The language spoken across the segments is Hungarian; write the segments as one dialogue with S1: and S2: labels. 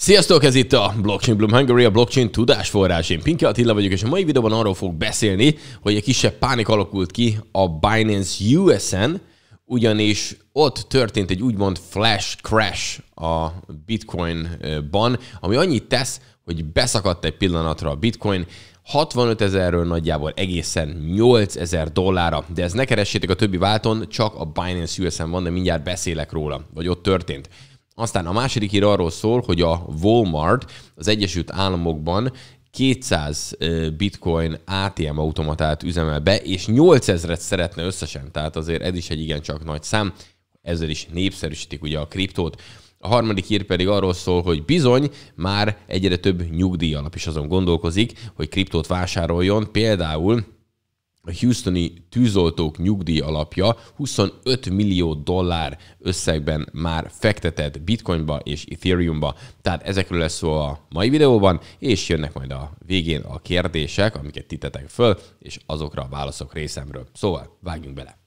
S1: Sziasztok, ez itt a Blockchain Bloom Hungary, a blockchain tudásforrás. Én Pinki Attila vagyok, és a mai videóban arról fogok beszélni, hogy egy kisebb pánik alakult ki a Binance US-en, ugyanis ott történt egy úgymond flash crash a Bitcoin-ban, ami annyit tesz, hogy beszakadt egy pillanatra a Bitcoin, 65 ezerről nagyjából egészen 8 ezer dollára. de ez ne keressétek a többi válton, csak a Binance US-en van, de mindjárt beszélek róla, vagy ott történt. Aztán a második hír arról szól, hogy a Walmart az Egyesült Államokban 200 bitcoin ATM automatát üzemel be, és 8000-et szeretne összesen, tehát azért ez is egy igencsak nagy szám, ezzel is népszerűsítik ugye a kriptót. A harmadik hír pedig arról szól, hogy bizony már egyre több nyugdíj alap is azon gondolkozik, hogy kriptót vásároljon, például a Houstoni tűzoltók nyugdíj alapja 25 millió dollár összegben már fektetett bitcoinba és ethereumba. Tehát ezekről lesz szó a mai videóban, és jönnek majd a végén a kérdések, amiket titetek föl, és azokra a válaszok részemről. Szóval vágjunk bele!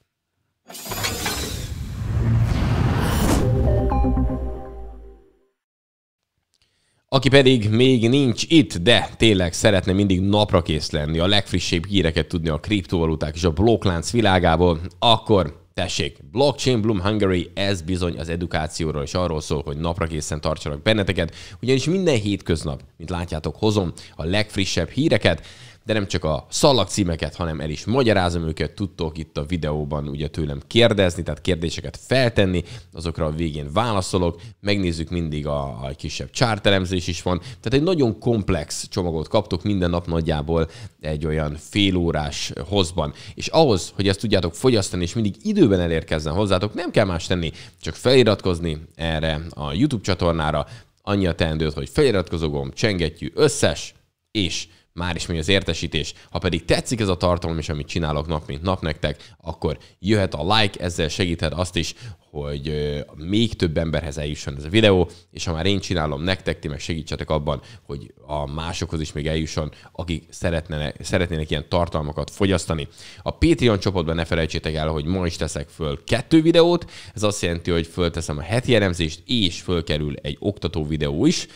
S1: Aki pedig még nincs itt, de tényleg szeretne mindig napra kész lenni, a legfrissebb híreket tudni a kriptovaluták és a blokklánc világából, akkor tessék, Blockchain Bloom Hungary, ez bizony az edukációról és arról szól, hogy napra készen tartsanak benneteket, ugyanis minden hétköznap, mint látjátok, hozom a legfrissebb híreket, de nem csak a szallag címeket, hanem el is magyarázom őket, tudtok itt a videóban ugye tőlem kérdezni, tehát kérdéseket feltenni, azokra a végén válaszolok, megnézzük mindig a, a kisebb csártelemzés is van, tehát egy nagyon komplex csomagot kaptok minden nap nagyjából egy olyan félórás hozban. És ahhoz, hogy ezt tudjátok fogyasztani, és mindig időben elérkezzen hozzátok, nem kell más tenni, csak feliratkozni erre a YouTube csatornára, annyi a teendőt, hogy feliratkozogom, gomb, összes, és már is megy az értesítés. Ha pedig tetszik ez a tartalom és amit csinálok nap mint nap nektek, akkor jöhet a like, ezzel segíted azt is, hogy még több emberhez eljusson ez a videó, és ha már én csinálom nektek, ti meg segítsetek abban, hogy a másokhoz is még eljusson, akik szeretnének, szeretnének ilyen tartalmakat fogyasztani. A Patreon csoportban ne felejtsétek el, hogy ma is teszek föl kettő videót, ez azt jelenti, hogy fölteszem a heti elemzést, és fölkerül egy oktató videó is,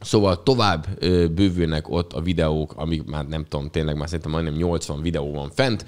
S1: Szóval tovább bővülnek ott a videók, amik már nem tudom, tényleg már szerintem majdnem 80 videó van fent,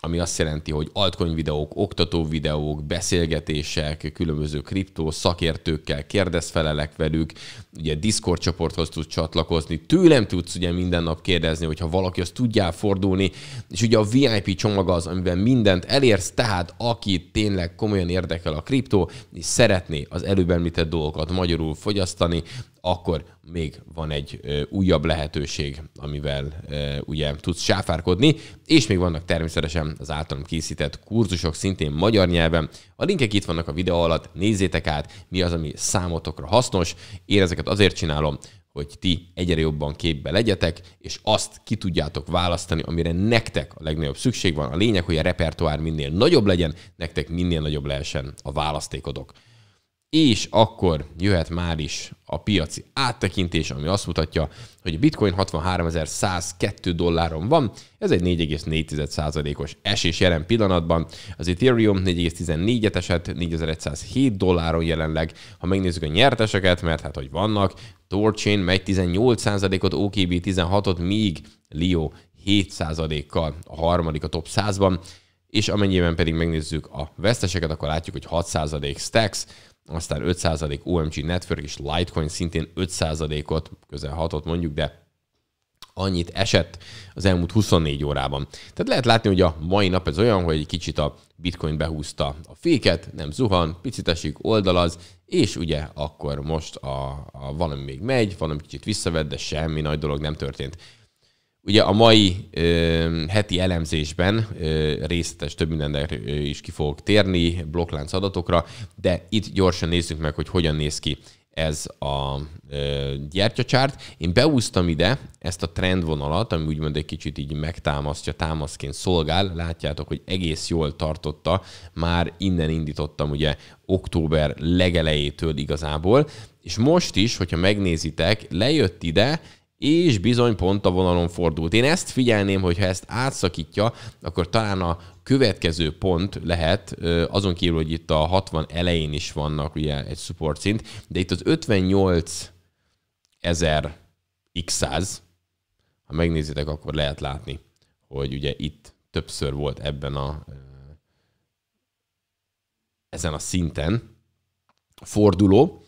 S1: ami azt jelenti, hogy altcoin videók, oktató videók, beszélgetések, különböző kriptó szakértőkkel kérdezfelelek velük, ugye Discord csoporthoz tudsz csatlakozni, tőlem tudsz ugye minden nap kérdezni, hogyha valaki azt tudja fordulni, és ugye a VIP csomag az, amiben mindent elérsz, tehát aki tényleg komolyan érdekel a kriptó, és szeretné az előbb említett dolgokat magyarul fogyasztani, akkor még van egy újabb lehetőség, amivel ugye tudsz sáfárkodni, és még vannak természetesen az általam készített kurzusok szintén magyar nyelven. A linkek itt vannak a videó alatt, nézzétek át, mi az, ami számotokra hasznos. Én ezeket azért csinálom, hogy ti egyre jobban képbe legyetek, és azt ki tudjátok választani, amire nektek a legnagyobb szükség van. A lényeg, hogy a repertoár minél nagyobb legyen, nektek minél nagyobb lehessen a választékodok és akkor jöhet már is a piaci áttekintés, ami azt mutatja, hogy a bitcoin 63.102 dolláron van, ez egy 4,4%-os esés jelen pillanatban, az Ethereum 4,14-et esett, 4107 dolláron jelenleg, ha megnézzük a nyerteseket, mert hát hogy vannak, Torchain megy 18%-ot, OKB 16-ot, míg Lio 7%-kal a harmadik a top 100-ban, és amennyiben pedig megnézzük a veszteseket, akkor látjuk, hogy 6% Stacks, aztán 5% OMG Network és Litecoin szintén 5%-ot, közel 6-ot mondjuk, de annyit esett az elmúlt 24 órában. Tehát lehet látni, hogy a mai nap ez olyan, hogy egy kicsit a bitcoin behúzta a féket, nem zuhan, picit esik, oldalaz, és ugye akkor most a, a valami még megy, valami kicsit visszavett, de semmi nagy dolog nem történt. Ugye a mai ö, heti elemzésben ö, részletes több mindenre is ki fogok térni, blokklánc adatokra, de itt gyorsan nézzük meg, hogy hogyan néz ki ez a ö, gyertyacsárt. Én beúztam ide ezt a trendvonalat, ami úgymond egy kicsit így megtámasztja, támaszként szolgál. Látjátok, hogy egész jól tartotta, már innen indítottam ugye október legelejétől igazából, és most is, hogyha megnézitek, lejött ide, és bizony pont a vonalon fordult. Én ezt figyelném, hogy ha ezt átszakítja, akkor talán a következő pont lehet, azon kívül, hogy itt a 60 elején is vannak ugye egy support szint, de itt az 58 ezer x100, ha megnézitek, akkor lehet látni, hogy ugye itt többször volt ebben a ezen a szinten forduló,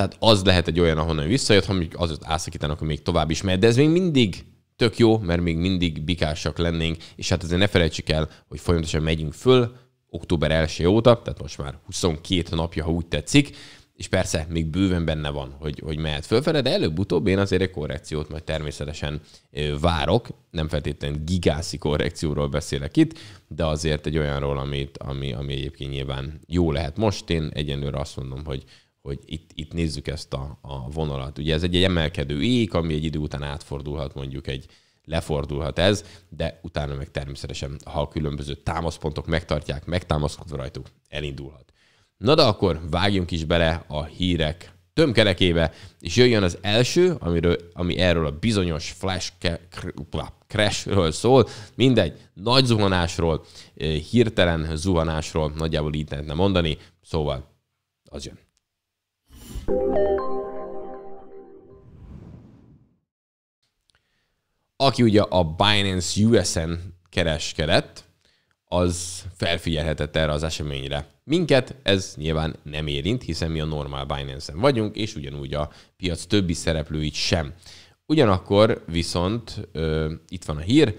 S1: tehát az lehet egy olyan, ahonnan visszajött, ha mondjuk az átszakítanak, akkor még tovább is mehet. De ez még mindig tök jó, mert még mindig bikásak lennénk, és hát azért ne felejtsük el, hogy folyamatosan megyünk föl, október 1 óta, tehát most már 22 napja, ha úgy tetszik, és persze még bőven benne van, hogy, hogy mehet fölfele, de előbb-utóbb én azért egy korrekciót majd természetesen várok, nem feltétlenül gigászi korrekcióról beszélek itt, de azért egy olyanról, amit, ami, ami egyébként nyilván jó lehet most. Én egyenlőre azt mondom, hogy hogy itt, itt nézzük ezt a, a vonalat. Ugye ez egy, egy emelkedő ég, ami egy idő után átfordulhat mondjuk egy, lefordulhat ez, de utána meg természetesen, ha a különböző támaszpontok megtartják, megtámaszkodva rajtuk, elindulhat. Na de akkor vágjunk is bele a hírek tömkerekébe, és jöjjön az első, amiről, ami erről a bizonyos flash crashről szól, mindegy, nagy zuhanásról, eh, hirtelen zuhanásról, nagyjából így lehetne mondani, szóval az jön. Aki ugye a Binance US-en kereskedett, az felfigyelhetett erre az eseményre. Minket ez nyilván nem érint, hiszen mi a normál Binance-en vagyunk, és ugyanúgy a piac többi szereplőit sem. Ugyanakkor viszont ö, itt van a hír,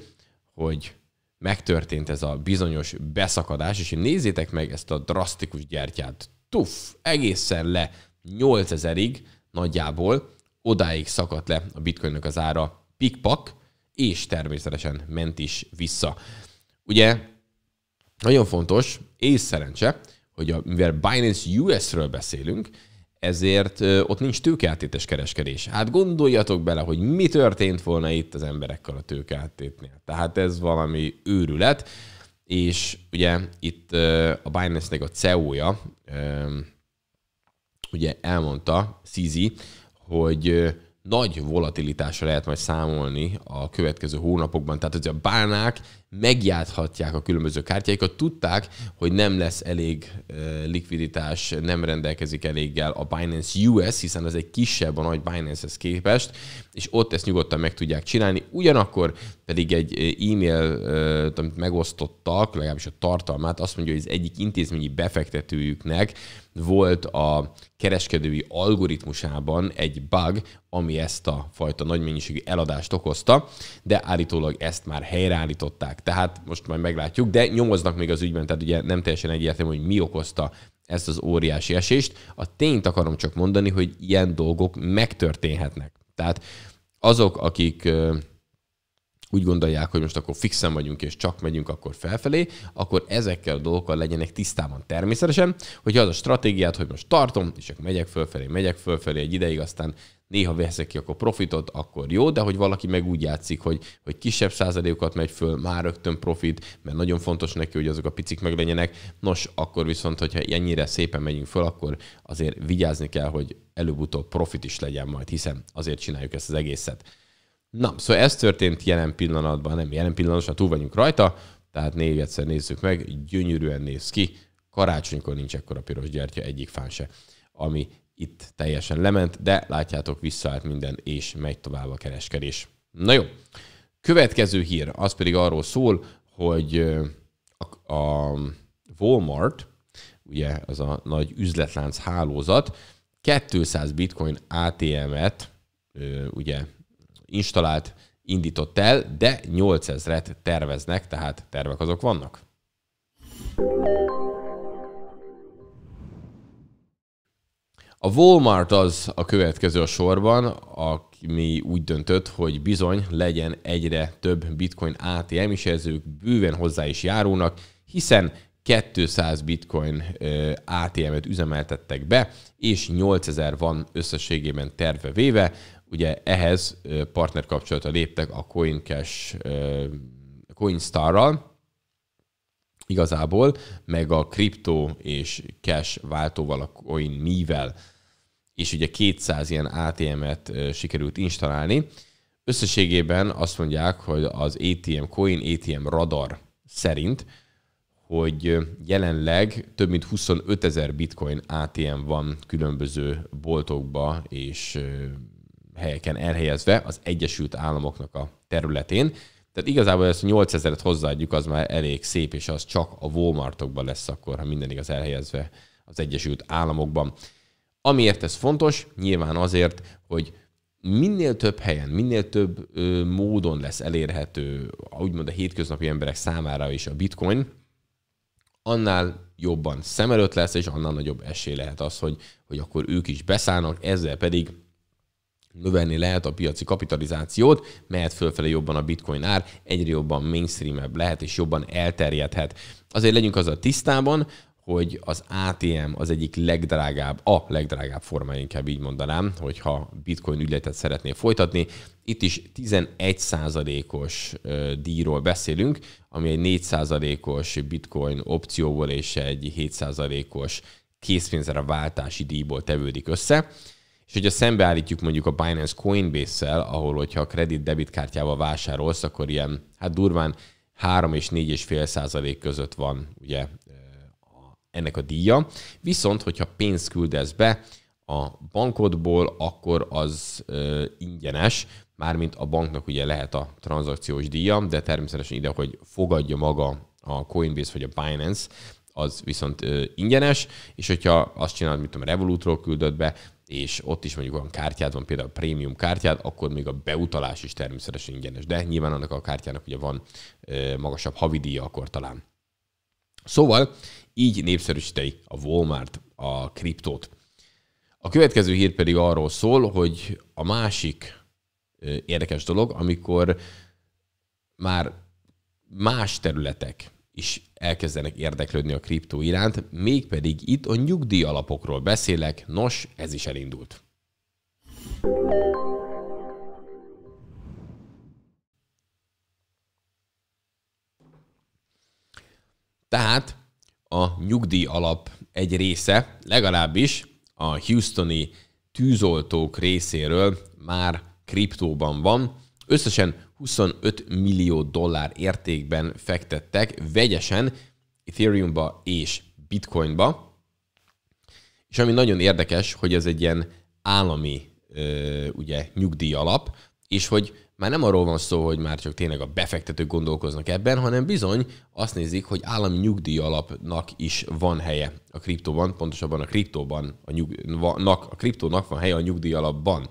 S1: hogy megtörtént ez a bizonyos beszakadás, és nézzétek meg ezt a drasztikus gyertyát. Tuff, egészen le 8000-ig nagyjából, odáig szakadt le a bitcoinnak az ára pikpak, és természetesen ment is vissza. Ugye nagyon fontos, és szerencse, hogy a, mivel Binance US-ről beszélünk, ezért ott nincs tőkeáttétes kereskedés. Hát gondoljatok bele, hogy mi történt volna itt az emberekkel a tőkeáttétnél. Tehát ez valami őrület, és ugye itt a Binance-nek a CEO-ja, ugye elmondta Szizi, hogy nagy volatilitásra lehet majd számolni a következő hónapokban. Tehát, hogy a bánák megjáthatják a különböző kártyáikat, tudták, hogy nem lesz elég likviditás, nem rendelkezik eléggel a Binance US, hiszen az egy kisebb a nagy Binance-hez képest, és ott ezt nyugodtan meg tudják csinálni. Ugyanakkor pedig egy e-mail, amit megosztottak, legalábbis a tartalmát, azt mondja, hogy az egyik intézményi befektetőjüknek volt a kereskedői algoritmusában egy bug, ami ezt a fajta nagy mennyiségű eladást okozta, de állítólag ezt már helyreállították, tehát most majd meglátjuk, de nyomoznak még az ügyben, tehát ugye nem teljesen egyértelmű, hogy mi okozta ezt az óriási esést. A tényt akarom csak mondani, hogy ilyen dolgok megtörténhetnek. Tehát azok, akik úgy gondolják, hogy most akkor fixen vagyunk, és csak megyünk akkor felfelé, akkor ezekkel a dolgokkal legyenek tisztában természetesen, hogyha az a stratégiát, hogy most tartom, és akkor megyek fölfelé, megyek fölfelé egy ideig, aztán néha veszek ki akkor profitot, akkor jó, de hogy valaki meg úgy játszik, hogy, hogy kisebb százalékokat megy föl, már rögtön profit, mert nagyon fontos neki, hogy azok a picik meg legyenek. Nos, akkor viszont, hogyha ennyire szépen megyünk föl, akkor azért vigyázni kell, hogy előbb-utóbb profit is legyen majd, hiszen azért csináljuk ezt az egészet. Na, szóval ez történt jelen pillanatban, nem jelen pillanatban, túl vagyunk rajta, tehát még egyszer nézzük meg, gyönyörűen néz ki, karácsonykor nincs ekkora piros gyertya egyik fán se, ami itt teljesen lement, de látjátok, visszaállt minden, és megy tovább a kereskedés. Na jó, következő hír, az pedig arról szól, hogy a, Walmart, ugye az a nagy üzletlánc hálózat, 200 bitcoin ATM-et ugye installált, indított el, de 8000-et terveznek, tehát tervek azok vannak. A Walmart az a következő a sorban, ami úgy döntött, hogy bizony legyen egyre több bitcoin ATM, és ez ők bőven hozzá is járulnak, hiszen 200 bitcoin ATM-et üzemeltettek be, és 8000 van összességében terve véve. Ugye ehhez partnerkapcsolatra léptek a CoinCash CoinStar-ral, igazából, meg a kripto és cash váltóval, a CoinMe-vel és ugye 200 ilyen ATM-et sikerült installálni. Összességében azt mondják, hogy az ATM Coin, ATM Radar szerint, hogy jelenleg több mint 25 ezer bitcoin ATM van különböző boltokba és helyeken elhelyezve az Egyesült Államoknak a területén. Tehát igazából ezt 8 ezeret hozzáadjuk, az már elég szép, és az csak a Walmartokban lesz akkor, ha minden igaz elhelyezve az Egyesült Államokban. Amiért ez fontos? Nyilván azért, hogy minél több helyen, minél több ö, módon lesz elérhető, úgymond a hétköznapi emberek számára is a bitcoin, annál jobban szem előtt lesz, és annál nagyobb esély lehet az, hogy, hogy akkor ők is beszállnak, ezzel pedig növelni lehet a piaci kapitalizációt, mehet fölfelé jobban a bitcoin ár, egyre jobban mainstreamebb lehet, és jobban elterjedhet. Azért legyünk azzal tisztában, hogy az ATM az egyik legdrágább, a legdrágább forma, inkább így mondanám, hogyha bitcoin ügyletet szeretnél folytatni. Itt is 11%-os díjról beszélünk, ami egy 4%-os bitcoin opcióból és egy 7%-os készpénzre váltási díjból tevődik össze. És hogyha szembeállítjuk mondjuk a Binance Coinbase-szel, ahol hogyha a kredit debitkártyával vásárolsz, akkor ilyen, hát durván 3 és 4,5 százalék között van ugye ennek a díja. Viszont, hogyha pénzt küldesz be a bankodból, akkor az ö, ingyenes, mármint a banknak ugye lehet a tranzakciós díja, de természetesen ide, hogy fogadja maga a Coinbase vagy a Binance, az viszont ö, ingyenes, és hogyha azt csinálod, mint tudom, Revolutról küldöd be, és ott is mondjuk olyan kártyád van, például a prémium kártyád, akkor még a beutalás is természetesen ingyenes. De nyilván annak a kártyának ugye van ö, magasabb havidíja, akkor talán Szóval így népszerűsítei a Walmart a kriptót. A következő hír pedig arról szól, hogy a másik érdekes dolog, amikor már más területek is elkezdenek érdeklődni a kriptó iránt, mégpedig itt a nyugdíj alapokról beszélek, nos, ez is elindult. Tehát a nyugdíj alap egy része, legalábbis a houstoni tűzoltók részéről már kriptóban van. Összesen 25 millió dollár értékben fektettek vegyesen Ethereumba és Bitcoinba. És ami nagyon érdekes, hogy ez egy ilyen állami ugye, nyugdíj alap, és hogy már nem arról van szó, hogy már csak tényleg a befektetők gondolkoznak ebben, hanem bizony azt nézik, hogy állami nyugdíj alapnak is van helye a kriptóban, pontosabban a kriptóban, a, nyug, nak, a kriptónak van helye a nyugdíj alapban.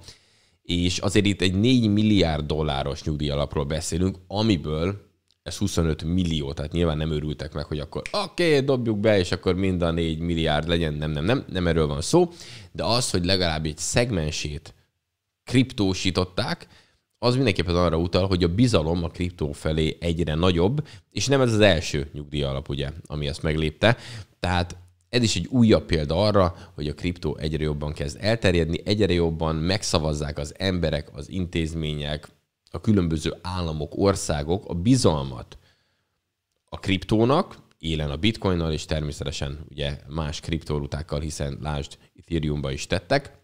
S1: És azért itt egy 4 milliárd dolláros nyugdíj alapról beszélünk, amiből ez 25 millió, tehát nyilván nem örültek meg, hogy akkor oké, okay, dobjuk be, és akkor mind a 4 milliárd legyen, nem, nem, nem, nem erről van szó, de az, hogy legalább egy szegmensét kriptósították, az mindenképpen arra utal, hogy a bizalom a kriptó felé egyre nagyobb, és nem ez az első nyugdíjalap, ugye, ami ezt meglépte. Tehát ez is egy újabb példa arra, hogy a kriptó egyre jobban kezd elterjedni, egyre jobban megszavazzák az emberek, az intézmények, a különböző államok, országok a bizalmat a kriptónak, élen a bitcoinnal, és természetesen ugye más kriptovalutákkal, hiszen lásd, Ethereumba is tettek,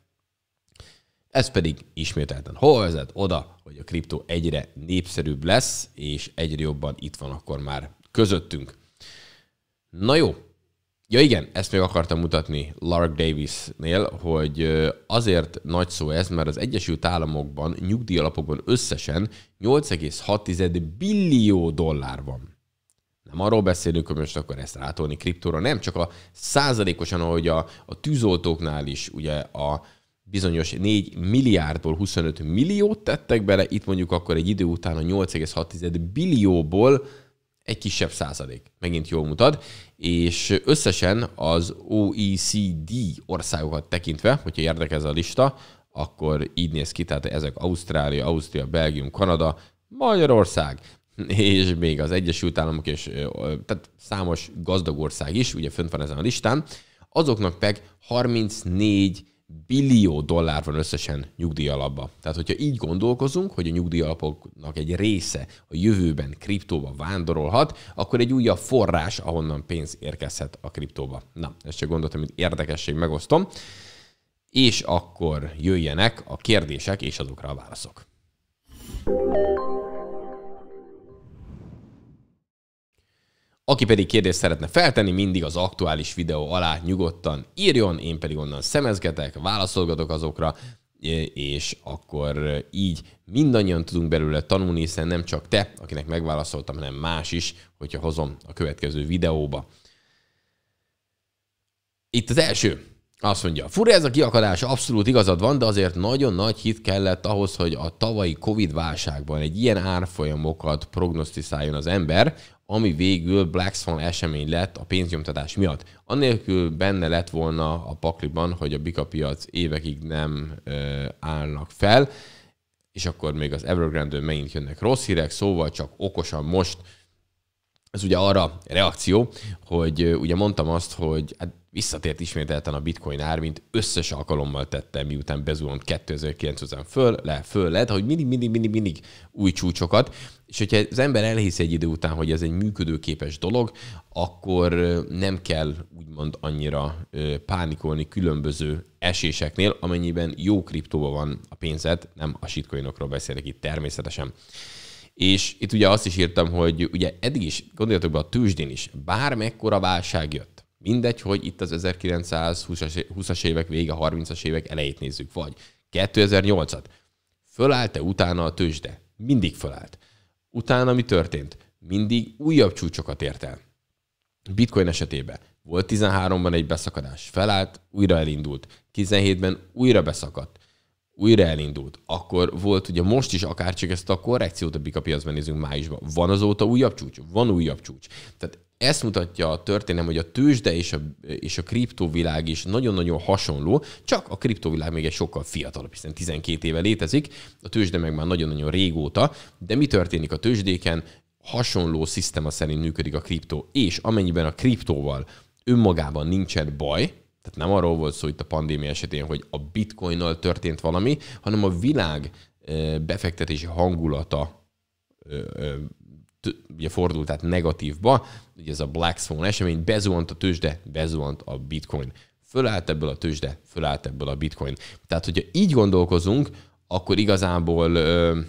S1: ez pedig ismételten hol vezet? Oda, hogy a kriptó egyre népszerűbb lesz, és egyre jobban itt van akkor már közöttünk. Na jó, Ja igen, ezt még akartam mutatni Lark Davisnél, hogy azért nagy szó ez, mert az Egyesült Államokban nyugdíjalapokban összesen 8,6 billió dollár van. Nem arról beszélünk, hogy most akkor ezt rátolni kriptóra, nem, csak a százalékosan, ahogy a, a tűzoltóknál is ugye a bizonyos 4 milliárdból 25 milliót tettek bele, itt mondjuk akkor egy idő után a 8,6 billióból egy kisebb százalék. Megint jól mutat. És összesen az OECD országokat tekintve, hogyha érdekez a lista, akkor így néz ki, tehát ezek Ausztrália, Ausztria, Belgium, Kanada, Magyarország, és még az Egyesült Államok, és tehát számos gazdag ország is, ugye fönt van ezen a listán, azoknak meg 34 billió dollár van összesen nyugdíjalapba. Tehát, hogyha így gondolkozunk, hogy a nyugdíjalapoknak egy része a jövőben kriptóba vándorolhat, akkor egy újabb forrás, ahonnan pénz érkezhet a kriptóba. Na, ezt csak gondoltam, hogy érdekesség megosztom. És akkor jöjjenek a kérdések és azokra a válaszok. Aki pedig kérdést szeretne feltenni, mindig az aktuális videó alá nyugodtan írjon, én pedig onnan szemezgetek, válaszolgatok azokra, és akkor így mindannyian tudunk belőle tanulni, hiszen nem csak te, akinek megválaszoltam, hanem más is, hogyha hozom a következő videóba. Itt az első. Azt mondja, fura ez a kiakadás, abszolút igazad van, de azért nagyon nagy hit kellett ahhoz, hogy a tavalyi Covid válságban egy ilyen árfolyamokat prognosztizáljon az ember, ami végül Black Swan esemény lett a pénznyomtatás miatt. Anélkül benne lett volna a pakliban, hogy a Bika piac évekig nem ö, állnak fel, és akkor még az evergrande ön megint jönnek rossz hírek, szóval csak okosan most ez ugye arra reakció, hogy ugye mondtam azt, hogy hát visszatért ismételten a bitcoin ár, mint összes alkalommal tette, miután bezuhant 2900 föl, le, föl le, hogy mindig, mindig, mindig, mindig új csúcsokat. És hogyha az ember elhiszi egy idő után, hogy ez egy működőképes dolog, akkor nem kell úgymond annyira pánikolni különböző eséseknél, amennyiben jó kriptóban van a pénzed, nem a shitcoinokról beszélek itt természetesen. És itt ugye azt is írtam, hogy ugye eddig is, gondoljatok be a tőzsdén is, bármekkora válság jött, mindegy, hogy itt az 1920-as évek vége, 30-as évek elejét nézzük, vagy 2008-at, fölállt-e utána a tőzsde? Mindig fölállt. Utána mi történt? Mindig újabb csúcsokat ért el. Bitcoin esetében volt 13-ban egy beszakadás, felállt, újra elindult. 17-ben újra beszakadt, újra elindult. Akkor volt ugye most is akár csak ezt a korrekciót a bika piacban nézünk májusban. Van azóta újabb csúcs? Van újabb csúcs. Tehát ezt mutatja a történelem, hogy a tőzsde és a, és a kriptovilág is nagyon-nagyon hasonló, csak a kriptovilág még egy sokkal fiatalabb, hiszen 12 éve létezik, a tőzsde meg már nagyon-nagyon régóta, de mi történik a tőzsdéken? Hasonló szisztema szerint működik a kriptó, és amennyiben a kriptóval önmagában nincsen baj, tehát nem arról volt szó itt a pandémia esetén, hogy a bitcoinnal történt valami, hanem a világ eh, befektetési hangulata eh, eh, ugye fordult át negatívba, ugye ez a Black Swan esemény, bezuhant a tőzsde, bezuhant a bitcoin. Fölállt ebből a tőzsde, fölállt ebből a bitcoin. Tehát, hogyha így gondolkozunk, akkor igazából ö,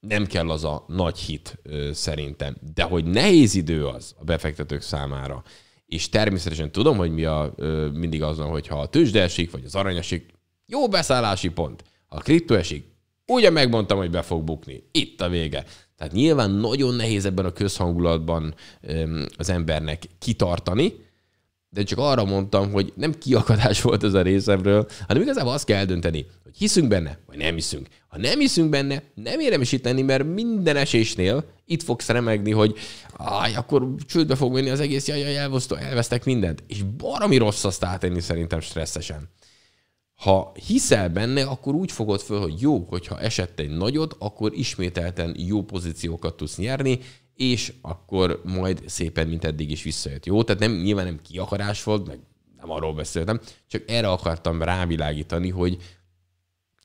S1: nem kell az a nagy hit ö, szerintem. De hogy nehéz idő az a befektetők számára, és természetesen tudom, hogy mi a, ö, mindig van, hogyha a tőzsde esik, vagy az arany esik, jó beszállási pont. a kriptó esik, ugye megmondtam, hogy be fog bukni. Itt a vége. Tehát nyilván nagyon nehéz ebben a közhangulatban az embernek kitartani, de csak arra mondtam, hogy nem kiakadás volt ez a részemről, hanem igazából azt kell eldönteni, hogy hiszünk benne, vagy nem hiszünk. Ha nem hiszünk benne, nem is itt lenni, mert minden esésnél itt fogsz remegni, hogy aj, akkor csődbe fog menni az egész, jaj, jaj, elvesztek mindent. És baromi rossz azt átenni szerintem stresszesen ha hiszel benne, akkor úgy fogod föl, hogy jó, hogyha esett egy nagyot, akkor ismételten jó pozíciókat tudsz nyerni, és akkor majd szépen, mint eddig is visszajött. Jó, tehát nem, nyilván nem kiakarás volt, meg nem arról beszéltem, csak erre akartam rávilágítani, hogy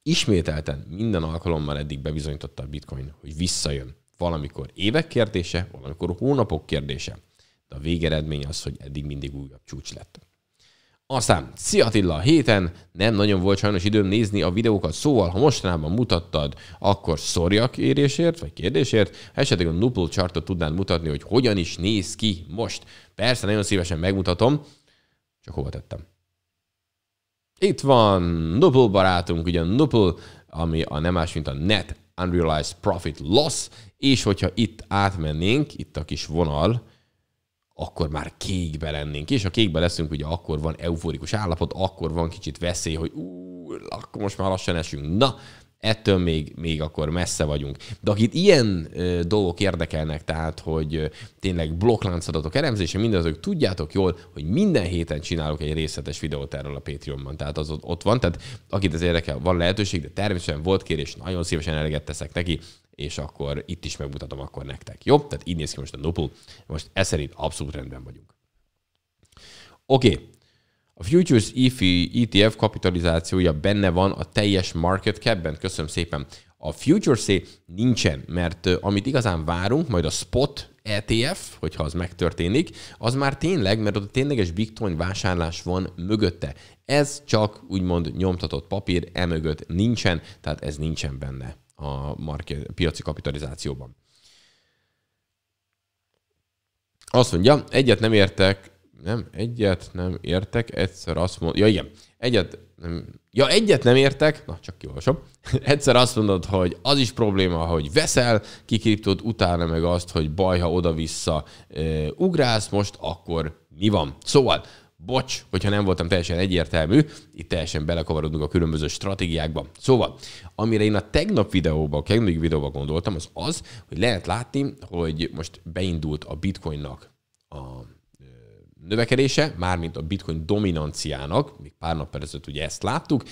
S1: ismételten minden alkalommal eddig bebizonyította a bitcoin, hogy visszajön. Valamikor évek kérdése, valamikor hónapok kérdése. De a végeredmény az, hogy eddig mindig újabb csúcs lett. Aztán, szia Attila, héten nem nagyon volt sajnos időm nézni a videókat, szóval ha mostanában mutattad, akkor szorja kérésért, vagy kérdésért, ha esetleg a Nupul chartot tudnád mutatni, hogy hogyan is néz ki most. Persze, nagyon szívesen megmutatom, csak hova tettem. Itt van Nupul barátunk, ugye Nupul, ami a nem más, mint a Net Unrealized Profit Loss, és hogyha itt átmennénk, itt a kis vonal, akkor már kékbe lennénk. És ha kékbe leszünk, ugye akkor van euforikus állapot, akkor van kicsit veszély, hogy ú, akkor most már lassan esünk. Na, ettől még, még akkor messze vagyunk. De akit ilyen ö, dolgok érdekelnek, tehát, hogy ö, tényleg blokkláncadatok elemzése, mindazok tudjátok jól, hogy minden héten csinálok egy részletes videót erről a Patreonban. Tehát az ott van, tehát akit ez érdekel, van lehetőség, de természetesen volt kérés, nagyon szívesen eleget teszek neki, és akkor itt is megmutatom akkor nektek. Jó? Tehát így néz ki most a Nopul. Most ez szerint abszolút rendben vagyunk. Oké, okay. A Futures EFI ETF kapitalizációja benne van a teljes market cap-ben. Köszönöm szépen. A futures nincsen, mert amit igazán várunk, majd a spot ETF, hogyha az megtörténik, az már tényleg, mert ott tényleges bitcoin vásárlás van mögötte. Ez csak úgymond nyomtatott papír, emögött nincsen, tehát ez nincsen benne a market, piaci kapitalizációban. Azt mondja, egyet nem értek nem, egyet nem értek, egyszer azt mondod, ja igen, egyet nem, ja egyet nem értek, na csak kiolvasom, egyszer azt mondod, hogy az is probléma, hogy veszel, kikriptod utána meg azt, hogy baj, ha oda-vissza e, ugrálsz most, akkor mi van? Szóval, bocs, hogyha nem voltam teljesen egyértelmű, itt teljesen belekavarodunk a különböző stratégiákba. Szóval, amire én a tegnap videóban, a tegnap videóban gondoltam, az az, hogy lehet látni, hogy most beindult a bitcoinnak a növekedése, mármint a bitcoin dominanciának, még pár nap ezelőtt ugye ezt láttuk,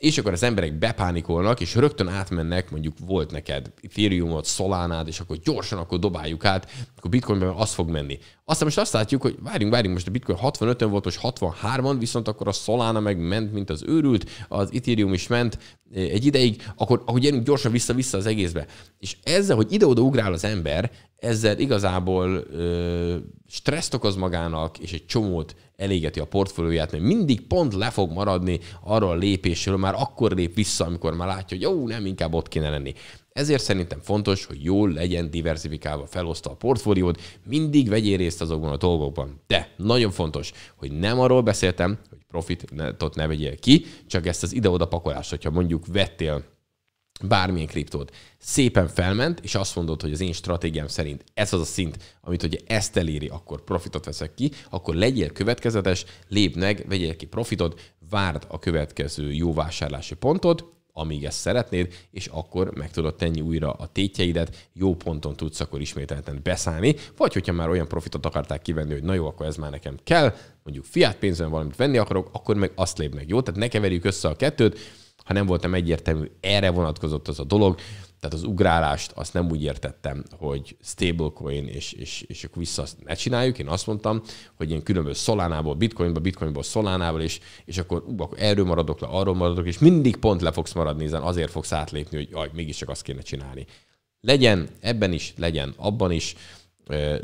S1: és akkor az emberek bepánikolnak, és rögtön átmennek, mondjuk volt neked Ethereumot, Solánát, és akkor gyorsan akkor dobáljuk át, akkor bitcoinben az fog menni. Aztán most azt látjuk, hogy várjunk, várjunk, most a Bitcoin 65-ön volt, most 63-an, viszont akkor a Solana meg ment, mint az őrült, az Ethereum is ment eh, egy ideig, akkor, ahogy gyerünk gyorsan vissza-vissza az egészbe. És ezzel, hogy ide-oda ugrál az ember, ezzel igazából ö, stresszt okoz magának, és egy csomót elégeti a portfólióját, mert mindig pont le fog maradni arról a lépésről, már akkor lép vissza, amikor már látja, hogy jó, nem, inkább ott kéne lenni. Ezért szerintem fontos, hogy jól legyen diversifikálva felosztva a portfóliód, mindig vegyél részt azokban a dolgokban. De nagyon fontos, hogy nem arról beszéltem, hogy profitot ne vegyél ki, csak ezt az ide-oda pakolást, hogyha mondjuk vettél bármilyen kriptót, szépen felment, és azt mondod, hogy az én stratégiám szerint ez az a szint, amit hogy ezt eléri, akkor profitot veszek ki, akkor legyél következetes, lépd meg, vegyél ki profitot, várd a következő jó vásárlási pontot, amíg ezt szeretnéd, és akkor meg tudod tenni újra a tétjeidet, jó ponton tudsz akkor ismételten beszállni, vagy hogyha már olyan profitot akarták kivenni, hogy na jó, akkor ez már nekem kell, mondjuk fiat pénzben valamit venni akarok, akkor meg azt lép meg, jó? Tehát ne keverjük össze a kettőt, ha nem voltam egyértelmű, erre vonatkozott az a dolog, tehát az ugrálást azt nem úgy értettem, hogy stablecoin, és, és, és akkor vissza azt, ne csináljuk. Én azt mondtam, hogy én különböző szolánából, bitcoinba, bitcoinból, szolánából, és, és akkor, ú, akkor erről maradok le, arról maradok, és mindig pont le fogsz maradni, ezen azért fogsz átlépni, hogy jaj, mégiscsak azt kéne csinálni. Legyen ebben is, legyen abban is,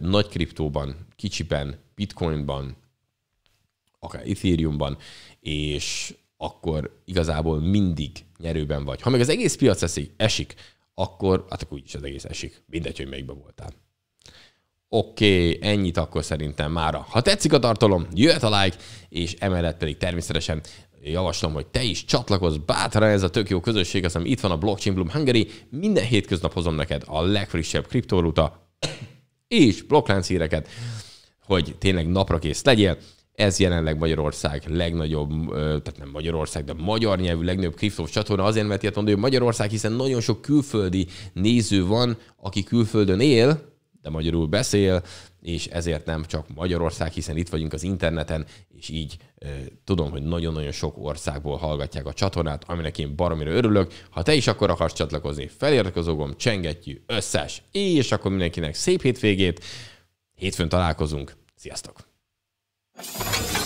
S1: nagy kriptóban, kicsiben, bitcoinban, akár ethereumban, és akkor igazából mindig nyerőben vagy. Ha meg az egész piac esik, esik akkor, hát akkor úgyis az egész esik. Mindegy, hogy melyikben voltál. Oké, okay, ennyit akkor szerintem mára. Ha tetszik a tartalom, jöhet a like, és emellett pedig természetesen javaslom, hogy te is csatlakozz bátran ez a tök jó közösség, azt itt van a Blockchain Bloom Hungary, minden hétköznap hozom neked a legfrissebb kriptovaluta és blokklánc híreket, hogy tényleg napra kész legyél, ez jelenleg Magyarország legnagyobb, tehát nem Magyarország, de magyar nyelvű legnagyobb kriptos csatorna. Azért, mert ilyet mondani, hogy Magyarország, hiszen nagyon sok külföldi néző van, aki külföldön él, de magyarul beszél, és ezért nem csak Magyarország, hiszen itt vagyunk az interneten, és így e, tudom, hogy nagyon-nagyon sok országból hallgatják a csatornát, aminek én baromira örülök. Ha te is akkor akarsz csatlakozni, feliratkozom, csengetjű, összes, és akkor mindenkinek szép hétvégét, hétfőn találkozunk. Sziasztok! you